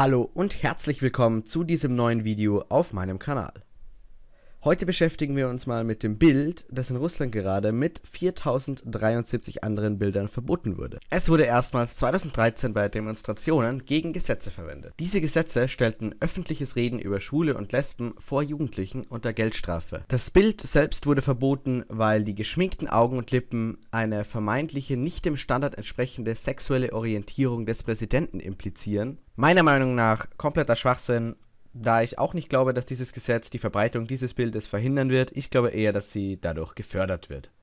Hallo und herzlich willkommen zu diesem neuen Video auf meinem Kanal. Heute beschäftigen wir uns mal mit dem Bild, das in Russland gerade mit 4073 anderen Bildern verboten wurde. Es wurde erstmals 2013 bei Demonstrationen gegen Gesetze verwendet. Diese Gesetze stellten öffentliches Reden über Schwule und Lesben vor Jugendlichen unter Geldstrafe. Das Bild selbst wurde verboten, weil die geschminkten Augen und Lippen eine vermeintliche nicht dem Standard entsprechende sexuelle Orientierung des Präsidenten implizieren. Meiner Meinung nach kompletter Schwachsinn da ich auch nicht glaube, dass dieses Gesetz die Verbreitung dieses Bildes verhindern wird, ich glaube eher, dass sie dadurch gefördert wird.